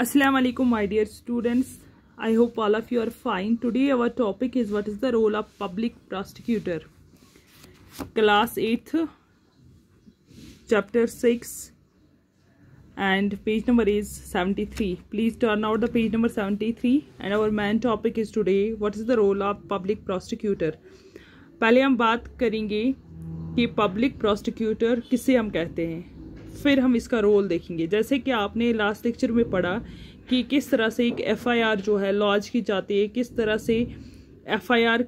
Aslam my dear students I hope all of you are fine today our topic is what is the role of public prosecutor class eighth chapter six and page number is seventy three please turn out the page number seventy three and our main topic is today what is the role of public prosecutor पहले हम बात करेंगे कि public prosecutor किसे हम कहते हैं फिर हम इसका रोल देखेंगे जैसे कि आपने लास्ट लेक्चर में पढ़ा कि किस तरह से एक एफआईआर जो है लॉन्च की जाती है किस तरह से एफआईआर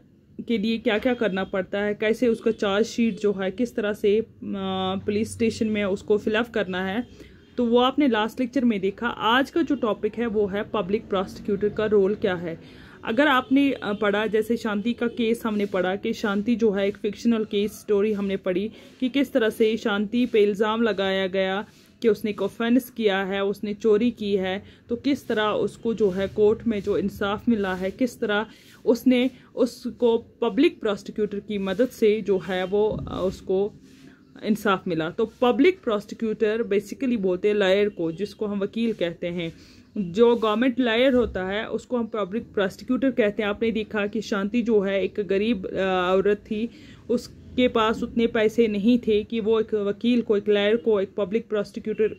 के लिए क्या क्या करना पड़ता है कैसे उसका चार्ज शीट जो है किस तरह से पुलिस स्टेशन में उसको फिलअप करना है तो वो आपने लास्ट लेक्चर में देखा आज का जो टॉपिक है वो है पब्लिक प्रोसिक्यूटर का रोल क्या है अगर आपने पढ़ा जैसे शांति का केस हमने पढ़ा कि शांति जो है एक फिक्शनल केस स्टोरी हमने पढ़ी कि किस तरह से शांति पे इल्ज़ाम लगाया गया कि उसने कोफेंस किया है उसने चोरी की है तो किस तरह उसको जो है कोर्ट में जो इंसाफ मिला है किस तरह उसने उसको पब्लिक प्रोसिक्यूटर की मदद से जो है वो उसको इंसाफ मिला तो पब्लिक प्रोसिक्यूटर बेसिकली बोलते हैं लायर को जिसको हम वकील कहते हैं जो गवर्नमेंट लायर होता है उसको हम पब्लिक प्रोसिक्यूटर कहते हैं आपने देखा कि शांति जो है एक गरीब औरत थी उसके पास उतने पैसे नहीं थे कि वो एक वकील को एक लायर को एक पब्लिक प्रोसिक्यूटर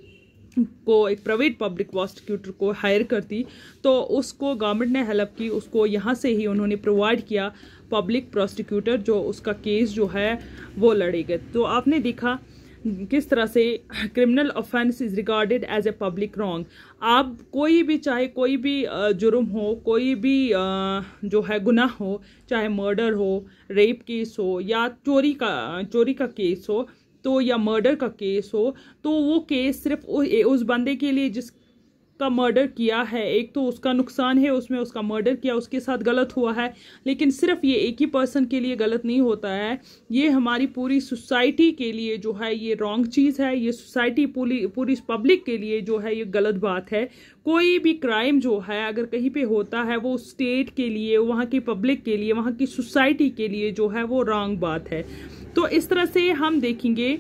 को एक प्राइवेट पब्लिक प्रोसिक्यूटर को हायर करती तो उसको गवर्नमेंट ने हेल्प की उसको यहाँ से ही उन्होंने प्रोवाइड किया पब्लिक प्रोसिक्यूटर जो उसका केस जो है वो लड़ेगा तो आपने देखा किस तरह से criminal offence is regarded as a public wrong आप कोई भी चाहे कोई भी जुर्म हो कोई भी जो है गुनाह हो चाहे मर्डर हो रेप केस हो या चोरी का चोरी का केस हो तो या मर्डर का केस हो तो वो केस सिर्फ उस बंदे के लिए जिस का मर्डर किया है एक तो उसका नुकसान है उसमें उसका मर्डर किया उसके साथ गलत हुआ है लेकिन सिर्फ ये एक ही पर्सन के लिए गलत नहीं होता है ये हमारी पूरी सोसाइटी के लिए जो है ये रॉन्ग चीज़ है ये सोसाइटी पूरी पूरी पब्लिक के लिए जो है ये गलत बात है कोई भी क्राइम जो है अगर कहीं पे होता है वो स्टेट के लिए वहाँ की पब्लिक के लिए वहाँ की सोसाइटी के लिए जो है वो रॉन्ग बात है तो इस तरह से हम देखेंगे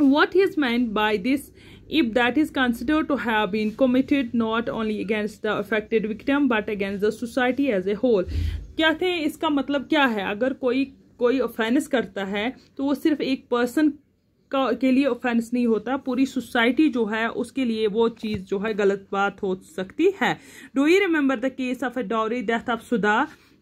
what is meant by this if that is considered to have been committed not only against the affected victim but against the society as a whole क्या थे इसका मतलब क्या है अगर कोई कोई ऑफेंस करता है तो वो सिर्फ एक पर्सन का के लिए ऑफेंस नहीं होता पूरी सोसाइटी जो है उसके लिए वो चीज़ जो है गलत बात हो सकती है do you remember the case of a dowry death of Sudha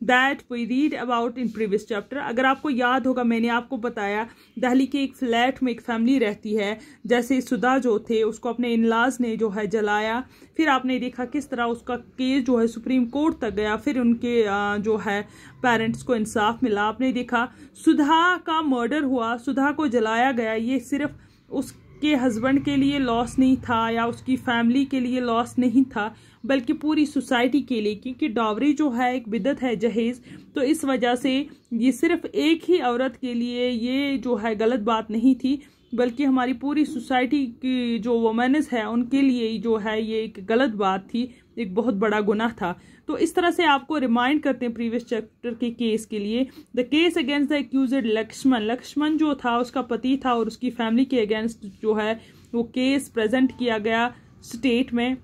that we read about in previous chapter अगर आपको याद होगा मैंने आपको बताया दहली के एक फ्लैट में एक फैमिली रहती है जैसे सुधा जो थे उसको अपने इनलाज ने जो है जलाया फिर आपने देखा किस तरह उसका केस जो है सुप्रीम कोर्ट तक गया फिर उनके जो है पेरेंट्स को इंसाफ मिला आपने देखा सुधा का मर्डर हुआ सुधा को जलाया गया ये सिर्फ उस के हस्बैंड के लिए लॉस नहीं था या उसकी फैमिली के लिए लॉस नहीं था बल्कि पूरी सोसाइटी के लिए क्योंकि डावरी जो है एक बिदत है जहेज तो इस वजह से ये सिर्फ एक ही औरत के लिए ये जो है गलत बात नहीं थी बल्कि हमारी पूरी सोसाइटी की जो वमेनस है उनके लिए जो है ये एक गलत बात थी एक बहुत बड़ा गुनाह था तो इस तरह से आपको रिमाइंड करते हैं प्रीवियस चैप्टर के केस के लिए the case against the accused Laxman Laxman जो था उसका पति था और उसकी फैमिली के अगेंस्ट जो है वो केस प्रेजेंट किया गया स्टेट में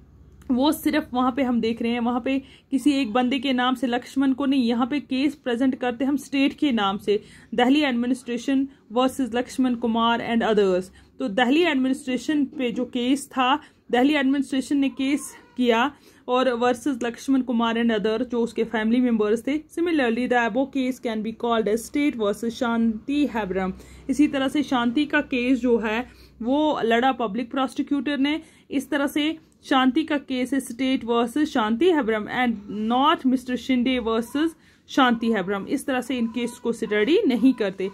वो सिर्फ वहाँ पे हम देख रहे हैं वहाँ पे किसी एक बंदे के नाम से लक्ष्मण को नहीं यहाँ पे केस प्रेजेंट करते हम स्टेट के नाम से Delhi administration versus Laxman Kumar and others तो दिल्ली एडमिनिस्ट्रेशन पे जो केस था दिल्ली एडमिनिस्ट्रेशन ने केस किया और versus Laxman Kumar and other जो उसके फैमिली मेम्बर्स थे similarly the above case can be called a state versus Shanti Hebram इसी तरह से शांति का केस जो है वो लड़ा पब्लिक प्रोसिक्यूटर ने इस तरह से शांति का केस है state versus Shanti Hebram and not mister Shinde versus Shanti Hebram इस तरह से इन केस को स्टडी नहीं करते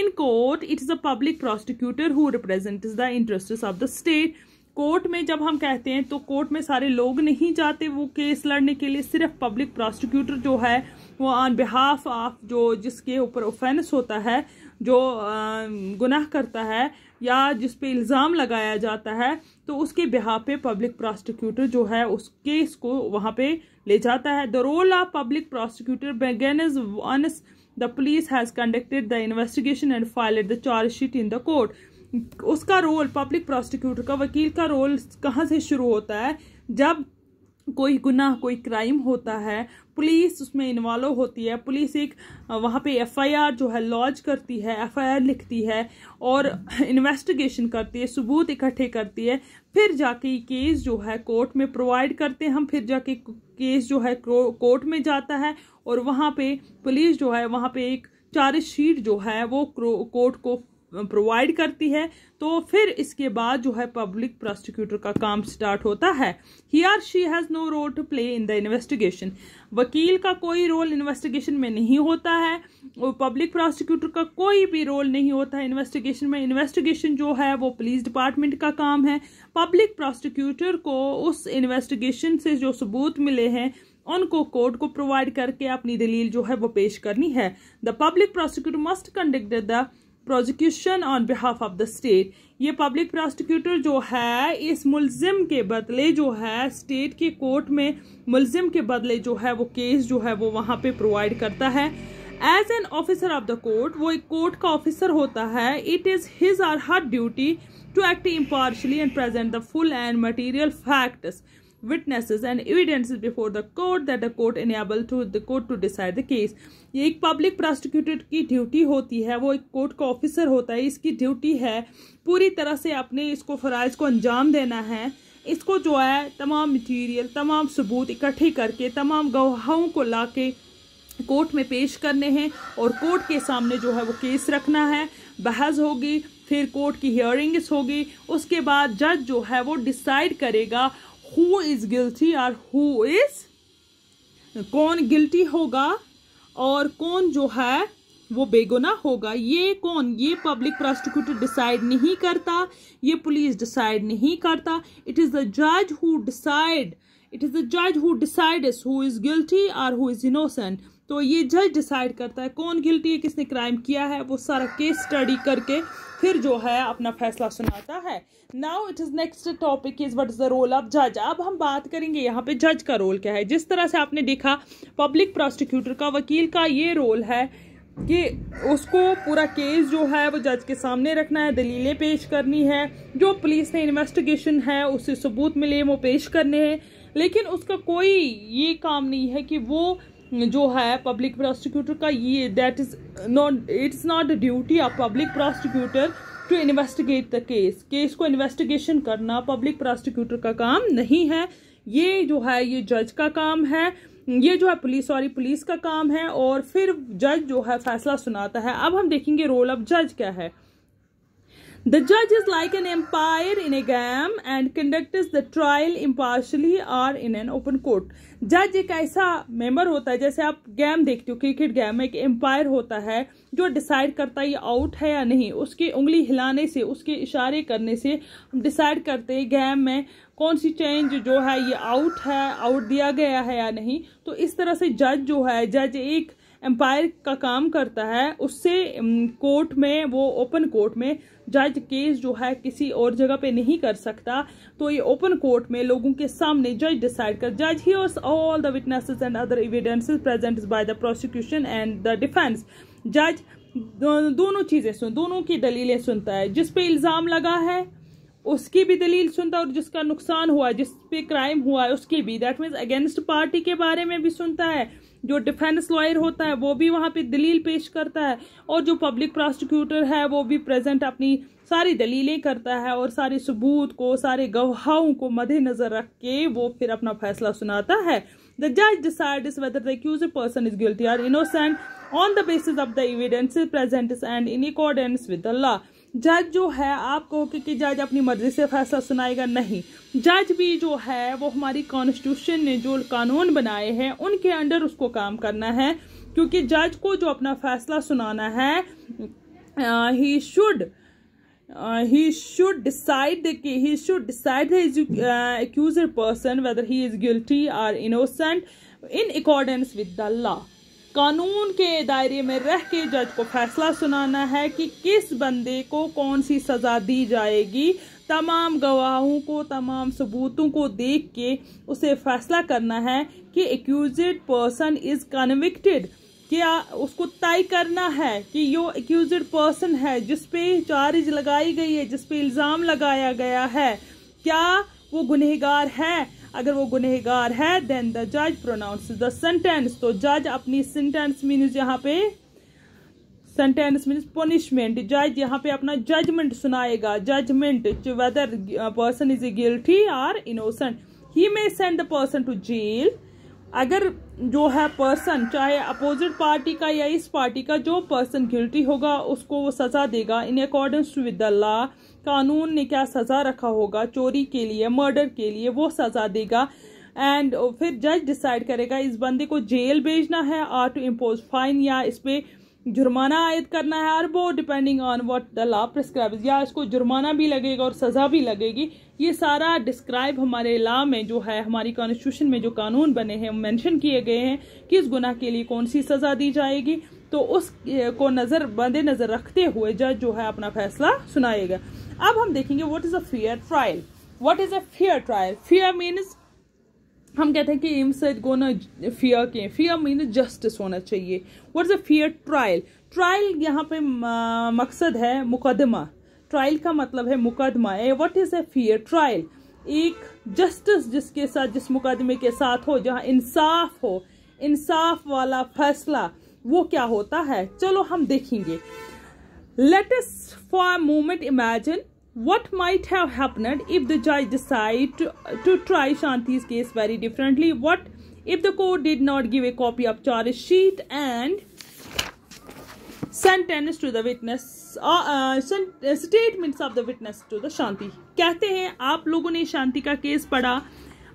in court it is a public prosecutor who represent the interest of the state court में जब हम कहते हैं तो कोर्ट में सारे लोग नहीं जाते वो केस लड़ने के लिए सिर्फ पब्लिक प्रोसिक्यूटर जो है वो ऑन बिहाफ ऑफ जो जिसके ऊपर ऑफेंस होता है जो गुनाह करता है या जिस पे इल्ज़ाम लगाया जाता है तो उसके बिहा पे पब्लिक प्रोसिक्यूटर जो है उस केस को वहाँ पे ले जाता है the role of public prosecutor began is once the police has conducted the investigation and file the charge sheet in the court उसका रोल पब्लिक प्रोसिक्यूटर का वकील का रोल कहाँ से शुरू होता है जब कोई गुनाह कोई क्राइम होता है पुलिस उसमें इन्वॉल्व होती है पुलिस एक वहाँ पे एफआईआर जो है लॉन्च करती है एफआईआर लिखती है और इन्वेस्टिगेशन करती है सबूत इकट्ठे करती है फिर जाके केस जो है कोर्ट में प्रोवाइड करते हैं हम फिर जाके केस जो है कोर्ट में जाता है और वहाँ पे पुलिस जो है वहाँ पे एक चार्ज शीट जो है वो कोर्ट को प्रोवाइड करती है तो फिर इसके बाद जो है पब्लिक प्रोसिक्यूटर का काम स्टार्ट होता है he or she has no role to play in the investigation वकील का कोई रोल इन्वेस्टिगेशन में नहीं होता है पब्लिक प्रोसिक्यूटर का कोई भी रोल नहीं होता है इन्वेस्टिगेशन में इन्वेस्टिगेशन जो है वो पुलिस डिपार्टमेंट का काम है पब्लिक प्रोसिक्यूटर को उस इन्वेस्टिगेशन से जो सबूत मिले हैं उनको कोर्ट को प्रोवाइड करके अपनी दलील जो है वो पेश करनी है the public prosecutor must conduct the prosecution on behalf of the state ये पब्लिक प्रोसिक्यूटर जो है इस मुलजिम के बदले जो है स्टेट के कोर्ट में मुलजिम के बदले जो है वो केस जो है वो वहाँ पे प्रोवाइड करता है as an officer of the court वो एक कोर्ट का ऑफिसर होता है it is his or her duty to act impartially and present the full and material facts witnesses and evidences before the court that the court enable to the court to decide the case ये एक public prosecutor की duty होती है वो एक court का officer होता है इसकी ड्यूटी है पूरी तरह से अपने इसको फ़राइज़ को अंजाम देना है इसको जो है तमाम मटीरियल तमाम सबूत इकट्ठे करके तमाम गवाहों को ला के कोर्ट में पेश करने हैं और कोर्ट के सामने जो है वो केस रखना है बहस होगी फिर कोर्ट की हियरिंग्स होगी उसके बाद जज जो है वो डिसाइड करेगा हु इज गिल्टी और हु इज कौन गिल्टी होगा और कौन जो है वो बेगुना होगा ये कौन ये पब्लिक प्रोसिक्यूटर डिसाइड नहीं करता ये पुलिस डिसाइड नहीं करता इट इज़ द जज who decide it is the जज who decides who is guilty और हु इज़ इनोसेंट तो ये जज डिसाइड करता है कौन गिल्टी है किसने क्राइम किया है वो सारा केस स्टडी करके फिर जो है अपना फैसला सुनाता है now it is next topic is what is the role of जज अब हम बात करेंगे यहाँ पे जज का रोल क्या है जिस तरह से आपने देखा पब्लिक प्रोसिक्यूटर का वकील का ये रोल है कि उसको पूरा केस जो है वो जज के सामने रखना है दलीलें पेश करनी है जो पुलिस ने इन्वेस्टिगेशन है उससे सबूत मिले वो पेश करने हैं लेकिन उसका कोई ये काम नहीं है कि वो जो है पब्लिक प्रोसिक्यूटर का ये that is not it's not a duty of public prosecutor to investigate the case case को इन्वेस्टिगेशन करना पब्लिक प्रोसिक्यूटर का काम नहीं है ये जो है ये जज का काम है ये जो है पुलिस सॉरी पुलिस का काम है और फिर जज जो है फैसला सुनाता है अब हम देखेंगे रोल ऑफ जज क्या है The judge is like an umpire in a game and conducts the trial impartially or in an open court. जज एक ऐसा मेंबर होता है जैसे आप गेम देखते हो क्रिकेट गेम में एक एम्पायर होता है जो डिसाइड करता है ये आउट है या नहीं उसकी उंगली हिलाने से उसके इशारे करने से हम डिसाइड करते हैं गेम में कौन सी चेंज जो है ये आउट है आउट दिया गया है या नहीं तो इस तरह से जज जो है जज एक एम्पायर का काम करता है उससे कोर्ट में वो ओपन कोर्ट में जज केस जो है किसी और जगह पे नहीं कर सकता तो ये ओपन कोर्ट में लोगों के सामने जज डिसाइड कर जज ही all the witnesses and other evidences present by the prosecution and the defence जज दोनों चीज़ें सुन दोनों की दलीलें सुनता है जिस पे इल्ज़ाम लगा है उसकी भी दलील सुनता है और जिसका नुकसान हुआ जिस पे क्राइम हुआ है उसकी भी दैट मीन्स अगेंस्ट पार्टी के बारे में भी सुनता है जो डिफेंस लॉयर होता है वो भी वहाँ पे दलील पेश करता है और जो पब्लिक प्रोसिक्यूटर है वो भी प्रेजेंट अपनी सारी दलीलें करता है और सारे सबूत को सारे गवाहों को मद्देनजर रख के वो फिर अपना फैसला सुनाता है द जज decide is whether the accused person is guilty or innocent on the basis of the evidence present and in accordance with the law जज जो है आपको कि, कि जज अपनी मर्जी से फैसला सुनाएगा नहीं जज भी जो है वो हमारी कॉन्स्टिट्यूशन ने जो कानून बनाए हैं उनके अंडर उसको काम करना है क्योंकि जज को जो अपना फैसला सुनाना है he should he should decide he should decide the person whether he is guilty or innocent in accordance with the law कानून के दायरे में रह के जज को फैसला सुनाना है कि किस बंदे को कौन सी सज़ा दी जाएगी तमाम गवाहों को तमाम सबूतों को देख के उसे फैसला करना है कि एक्यूजेड पर्सन इज़ कन्विक्टेड क्या उसको तय करना है कि यो एक्यूजेड पर्सन है जिस पे चार्ज लगाई गई है जिस पे इल्ज़ाम लगाया गया है क्या वो गुनहगार है अगर वो गुनहगार है देन द जज प्रोनाउंस द सेंटेंस तो जज अपनी सेंटेंस मीन्स यहाँ पे सेंटेंस मीन्स पनिशमेंट जज यहाँ पे अपना जजमेंट सुनाएगा judgement whether person is a guilty or innocent he may send the person to jail अगर जो है पर्सन चाहे अपोजिट पार्टी का या इस पार्टी का जो पर्सन गिल्टी होगा उसको वो सजा देगा in accordance with the law कानून ने क्या सज़ा रखा होगा चोरी के लिए मर्डर के लिए वो सज़ा देगा एंड फिर जज डिसाइड करेगा इस बंदे को जेल भेजना है आर टू इम्पोज फाइन या इस पर जुर्माना आयद करना है और वो depending on what the law prescribe या इसको जुर्माना भी लगेगा और सज़ा भी लगेगी ये सारा डिस्क्राइब हमारे लॉ में जो है हमारी कॉन्स्टिट्यूशन में जो कानून बने हैं मेंशन किए गए हैं किस गुनाह के लिए कौन सी सज़ा दी जाएगी तो उस को नज़र बंदे नज़र रखते हुए जज जो है अपना फैसला सुनाएगा अब हम देखेंगे what is a fair trial what is a fair trial fair means हम कहते हैं कि एम सद गो ना फियर के फियर मीन जस्टिस होना चाहिए what is a fair trial trial यहाँ पे मकसद है मुकदमा ट्रायल का मतलब है मुकदमा a what is a fair trial एक जस्टिस जिसके साथ जिस मुकदमे के साथ हो जहाँ इंसाफ हो इंसाफ वाला फैसला वो क्या होता है चलो हम देखेंगे latest for moment imagine what might have happened if the judge decide to, to try shanti's case very differently what if the court did not give a copy of charge sheet and sentence to the witness uh, uh, statements of the witness to the shanti कहते हैं आप लोगों ने शांति का case पढ़ा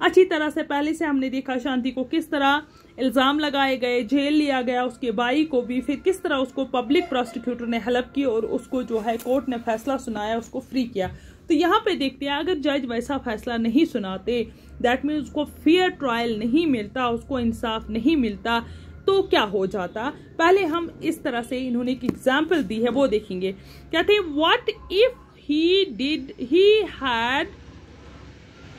अच्छी तरह से पहले से हमने देखा शांति को किस तरह इल्ज़ाम लगाए गए जेल लिया गया उसके भाई को भी फिर किस तरह उसको पब्लिक प्रोसिक्यूटर ने हेल्प की और उसको जो है कोर्ट ने फैसला सुनाया उसको फ्री किया तो यहाँ पे देखते हैं अगर जज वैसा फैसला नहीं सुनाते दैट मीन उसको फेयर ट्रायल नहीं मिलता उसको इंसाफ नहीं मिलता तो क्या हो जाता पहले हम इस तरह से इन्होंने एक एग्जाम्पल दी है वो देखेंगे कहते हैं what if he did he had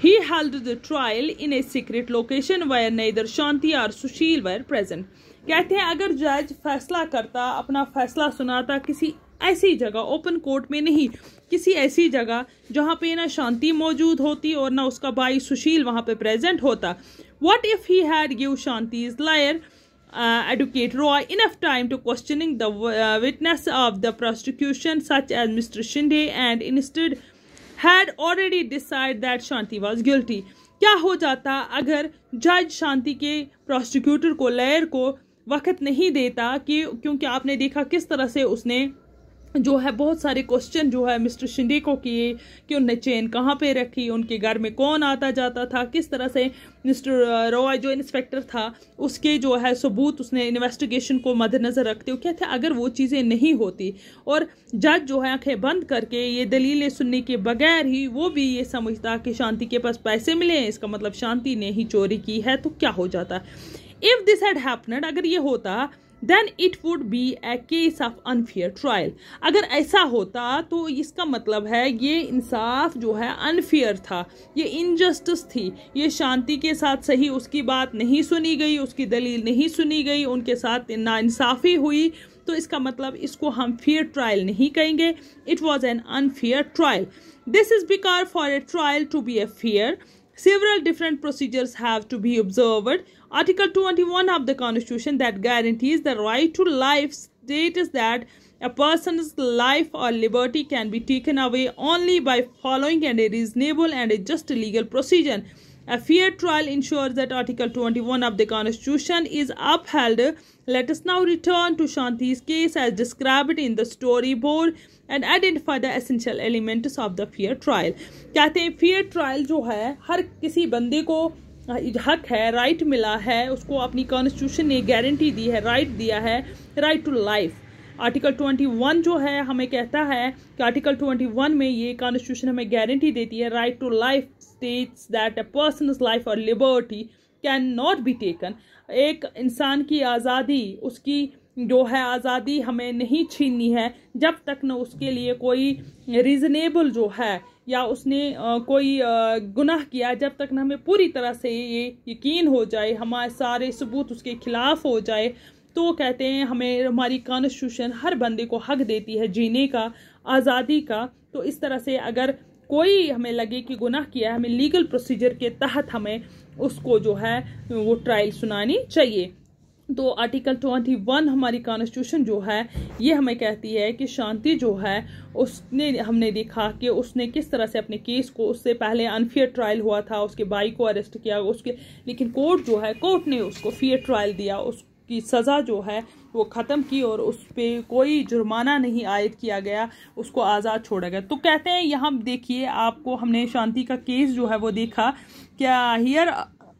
He held the trial in a secret location where neither Shanti or Sushil were present. कहते हैं अगर जज फैसला करता अपना फैसला सुनाता किसी ऐसी जगह ओपन कोर्ट में नहीं किसी ऐसी जगह जहाँ पे ना शांति मौजूद होती और ना उसका भाई सुशील वहाँ पे प्रेजेंट होता what if he had give Shanti is lawyer advocate Roy enough time to questioning the witness of the prosecution such as mister Shinde and instead had already decide that Shanti was guilty क्या हो जाता अगर जज शांति के प्रोसिक्यूटर को लयर को वक्त नहीं देता कि क्योंकि आपने देखा किस तरह से उसने जो है बहुत सारे क्वेश्चन जो है मिस्टर शिंदे को किए कि उनने चेन कहाँ पे रखी उनके घर में कौन आता जाता था किस तरह से मिस्टर रॉय जो इंस्पेक्टर था उसके जो है सबूत उसने इन्वेस्टिगेशन को मद्देनज़र रखते हुए कहते अगर वो चीज़ें नहीं होती और जज जो है आंखें बंद करके ये दलीलें सुनने के बगैर ही वो भी ये समझता कि शांति के पास पैसे मिले इसका मतलब शांति ने ही चोरी की है तो क्या हो जाता इफ़ दिस हैड हैपनड अगर ये होता then it would be a case of unfair trial अगर ऐसा होता तो इसका मतलब है ये इंसाफ जो है अनफेयर था ये इनजस्टिस थी ये शांति के साथ सही उसकी बात नहीं सुनी गई उसकी दलील नहीं सुनी गई उनके साथ नाइंसाफ़ी हुई तो इसका मतलब इसको हम फेयर ट्रायल नहीं कहेंगे it was an unfair trial this is because for a trial to be a fair Several different procedures have to be observed. Article 21 of the Constitution that guarantees the right to life states that a person's life or liberty can be taken away only by following a reasonable and a just legal procedure. A fair trial ensures that Article 21 of the Constitution is upheld. Let us now return to Shanti's case as described in the storyboard and identify the essential elements of the fair trial kehte hain fair trial jo hai har kisi bande ko हक है right मिला है उसको अपनी constitution ने guarantee दी है right दिया है राइट टू लाइफ आर्टिकल 21 जो है हमें कहता है कि आर्टिकल 21 में ये कॉन्स्टिट्यूशन हमें गारंटी देती है right to life states that a person's life or liberty can not be taken एक इंसान की आज़ादी उसकी जो है आज़ादी हमें नहीं छीननी है जब तक न उसके लिए कोई रीज़नेबल जो है या उसने कोई गुनाह किया जब तक न हमें पूरी तरह से ये यकीन हो जाए हमारे सारे सबूत उसके खिलाफ हो जाए तो कहते हैं हमें हमारी कॉन्स्टिट्यूशन हर बंदे को हक देती है जीने का आज़ादी का तो इस तरह से अगर कोई हमें लगे कि गुनाह किया है हमें लीगल प्रोसीजर के तहत हमें उसको जो है वो ट्रायल सुनानी चाहिए तो आर्टिकल ट्वेंटी वन हमारी कॉन्स्टिट्यूशन जो है ये हमें कहती है कि शांति जो है उसने हमने देखा कि उसने किस तरह से अपने केस को उससे पहले अनफेयर ट्रायल हुआ था उसके भाई को अरेस्ट किया उसके लेकिन कोर्ट जो है कोर्ट ने उसको फेयर ट्रायल दिया उस की सज़ा जो है वो ख़त्म की और उस पर कोई जुर्माना नहीं आयद किया गया उसको आज़ाद छोड़ा गया तो कहते हैं यहाँ देखिए आपको हमने शांति का केस जो है वो देखा क्या हियर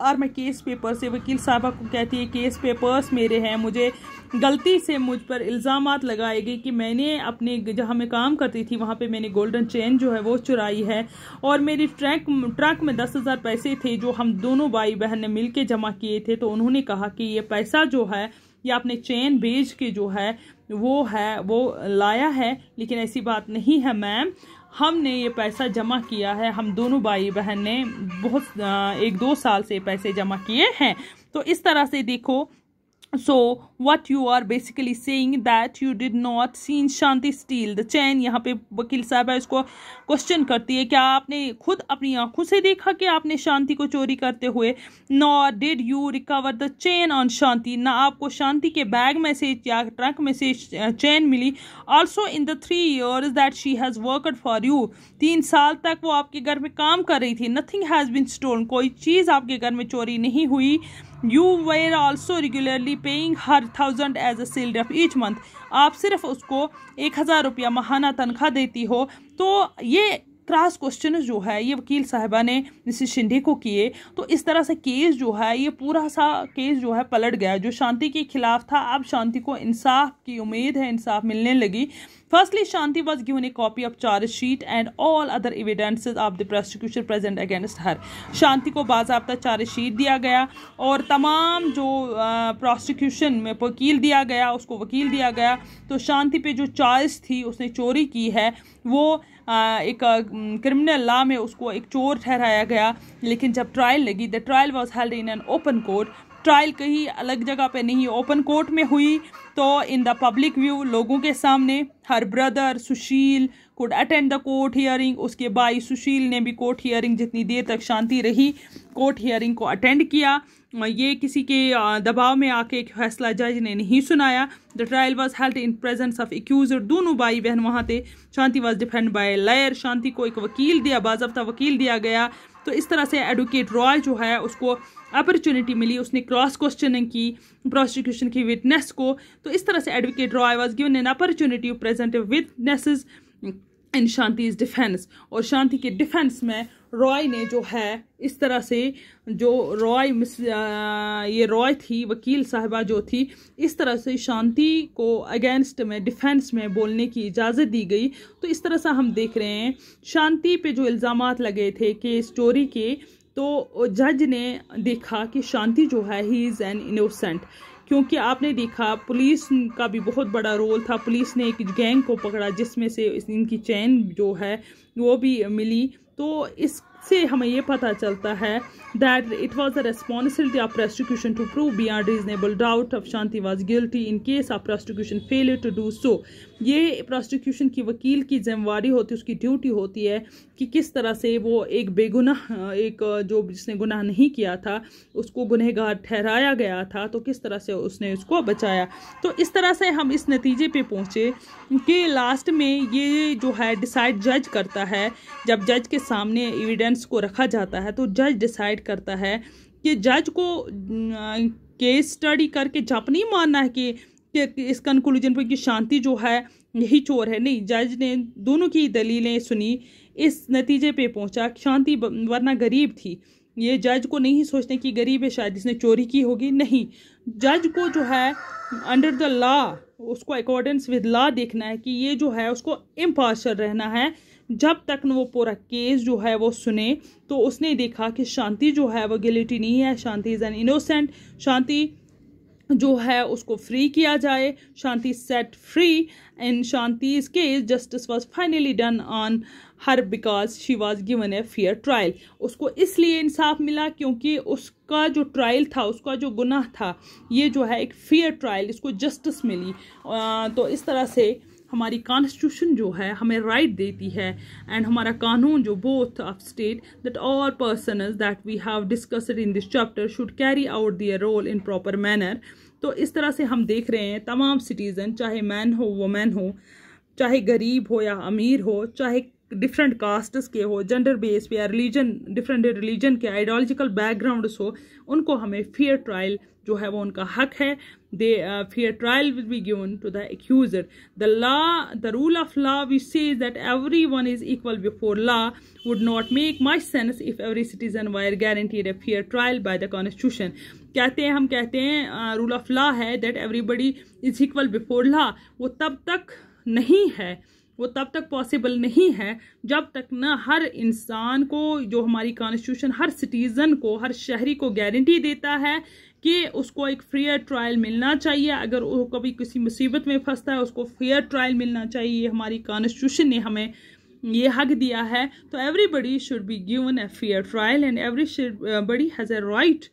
और मैं केस पेपर से वकील साहबा को कहती है केस पेपर्स मेरे हैं मुझे गलती से मुझ पर इल्ज़ाम लगाए गए कि मैंने अपने जहाँ मैं काम करती थी वहाँ पे मैंने गोल्डन चेन जो है वो चुराई है और मेरी ट्रैक ट्रक में दस हज़ार पैसे थे जो हम दोनों भाई बहन ने मिल जमा किए थे तो उन्होंने कहा कि ये पैसा जो है या आपने चेन बेच के जो है वो है वो लाया है लेकिन ऐसी बात नहीं है मैम हमने ये पैसा जमा किया है हम दोनों भाई बहन ने बहुत एक दो साल से पैसे जमा किए हैं तो इस तरह से देखो so what you are basically saying that you did not seen Shanti steal the chain यहाँ पे वकील साहब है इसको क्वेश्चन करती है क्या आपने खुद अपनी आंखों से देखा कि आपने शांति को चोरी करते हुए no did you recover the chain on Shanti ना आपको शांति के बैग में से या ट्रंक में से चैन मिली also in the three years that she has worked for you तीन साल तक वो आपके घर में काम कर रही थी नथिंग हैज़ बिन स्टोन कोई चीज़ आपके घर में चोरी नहीं हुई you were also regularly paying her thousand as a sale of each month आप सिर्फ उसको एक हज़ार रुपया माहाना तनख्वाह देती हो तो ये क्रास क्वेश्चन जो है ये वकील साहिबा ने मिसिस शिंदे को किए तो इस तरह से केस जो है ये पूरा सा केस जो है पलट गया जो शांति के खिलाफ था अब शांति को इंसाफ की उम्मीद है इंसाफ मिलने लगी firstly Shanti was given a copy of charge sheet and all other evidences of the prosecution present against her Shanti को बाजाबता चार्ज शीट दिया गया और तमाम जो प्रोसिक्यूशन में वकील दिया गया उसको वकील दिया गया तो शांति पे जो चार्ज थी उसने चोरी की है वो एक क्रिमिनल लॉ में उसको एक चोर ठहराया गया लेकिन जब ट्रायल लगी the trial was held in an open court trial कहीं अलग जगह पे नहीं ओपन कोर्ट में हुई तो इन द पब्लिक व्यू लोगों के सामने her brother Sushil could attend the court hearing उसके भाई सुशील ने भी कोर्ट हियरिंग जितनी देर तक शांति रही कोर्ट हियरिंग को अटेंड किया ये किसी के दबाव में आके एक फैसला जज ने नहीं सुनाया the trial was held in presence of accuse दोनों भाई बहन वहाँ थे Shanti was defend by lawyer Shanti को एक वकील दिया बाजबता वकील दिया गया तो इस तरह से एडवोकेट रॉय जो है उसको अपॉर्चुनिटी मिली उसने क्रॉस क्वेश्चनिंग की प्रोसिक्यूशन की विटनेस को तो इस तरह से advocate Roy was given an opportunity present witnesses in Shanti is defence और शांति के डिफेंस में रॉय ने जो है इस तरह से जो रॉय मिस ये रॉय थी वकील साहबा जो थी इस तरह से शांति को अगेंस्ट में डिफेंस में बोलने की इजाज़त दी गई तो इस तरह से हम देख रहे हैं शांति पे जो इल्ज़ाम लगे थे कि स्टोरी के तो जज ने देखा कि शांति जो है ही इज़ एन इनोसेंट क्योंकि आपने देखा पुलिस का भी बहुत बड़ा रोल था पुलिस ने एक गैंग को पकड़ा जिसमें से इनकी चैन जो है वो भी मिली तो इस से हमें ये पता चलता है that it was the responsibility of prosecution to prove beyond reasonable doubt of Shanti was guilty in case of prosecution failure to do so ये प्रोस्टिक्यूशन की वकील की जिम्मेवारी होती है उसकी ड्यूटी होती है कि किस तरह से वो एक बेगुनाह एक जो जिसने गुनाह नहीं किया था उसको गुनहगार ठहराया गया था तो किस तरह से उसने उसको बचाया तो इस तरह से हम इस नतीजे पे पहुँचे कि लास्ट में ये जो है डिसाइड जज करता है जब जज के सामने एविडेंस पेरेंट्स को रखा जाता है तो जज डिसाइड करता है कि जज को केस अं, स्टडी करके जब नहीं मानना है कि, कि इस कंक्लूजन पर कि शांति जो है यही चोर है नहीं जज ने दोनों की दलीलें सुनी इस नतीजे पे पहुंचा शांति वरना गरीब थी ये जज को नहीं सोचने कि गरीब है शायद इसने चोरी की होगी नहीं जज को जो है अंडर द लॉ उसको अकॉर्डेंस विद लॉ देखना है कि ये जो है उसको इम्पार्शल रहना है जब तक वो पूरा केस जो है वो सुने तो उसने देखा कि शांति जो है वो गिलिटी नहीं है Shanti is an innocent Shanti जो है उसको फ्री किया जाए Shanti set free and Shanti case justice was finally done on her because she was given a fair trial उसको इसलिए इंसाफ मिला क्योंकि उसका जो ट्रायल था उसका जो गुनाह था ये जो है एक फेयर ट्रायल इसको जस्टिस मिली आ, तो इस तरह से हमारी कॉन्स्टिट्यूशन जो है हमें राइट right देती है एंड हमारा कानून जो both of state that all person that we have discussed in this chapter should carry out their role in proper manner तो इस तरह से हम देख रहे हैं तमाम सिटीज़न चाहे मैन हो वमेन हो चाहे गरीब हो या अमीर हो चाहे डिफरेंट कास्ट्स के हो जेंडर बेस पे या रिलीजन डिफरेंट रिलीजन के आइडियोलॉजिकल बैकग्राउंड्स हो उनको हमें फेयर ट्रायल जो है वो उनका हक है they fair trial will be given to the accuser the law the rule of law which says that every one is equal before law would not make much sense if every citizen were guaranteed a fair trial by the constitution कहते हैं हम कहते हैं rule of law है that everybody is equal before law वो तब तक नहीं है वो तब तक पॉसिबल नहीं है जब तक ना हर इंसान को जो हमारी कॉन्स्टिट्यूशन हर सिटीज़न को हर शहरी को गारंटी देता है कि उसको एक फेयर ट्रायल मिलना चाहिए अगर वो कभी किसी मुसीबत में फंसता है उसको फेयर ट्रायल मिलना चाहिए हमारी कॉन्स्टिट्यूशन ने हमें ये हक दिया है तो everybody should be given a fair trial and everybody has a right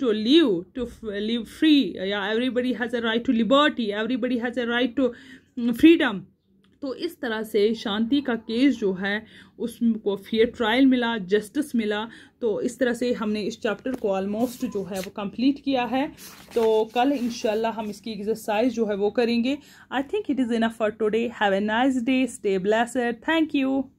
to live to live free yeah has has a right to liberty everybody has a right to freedom तो इस तरह से शांति का case जो है उसको फिर trial मिला जस्टिस मिला तो इस तरह से हमने इस चैप्टर को ऑलमोस्ट जो है वो कंप्लीट किया है तो कल इन हम इसकी एक्सरसाइज जो है वो करेंगे I think it is enough for today have a nice day stay blessed thank you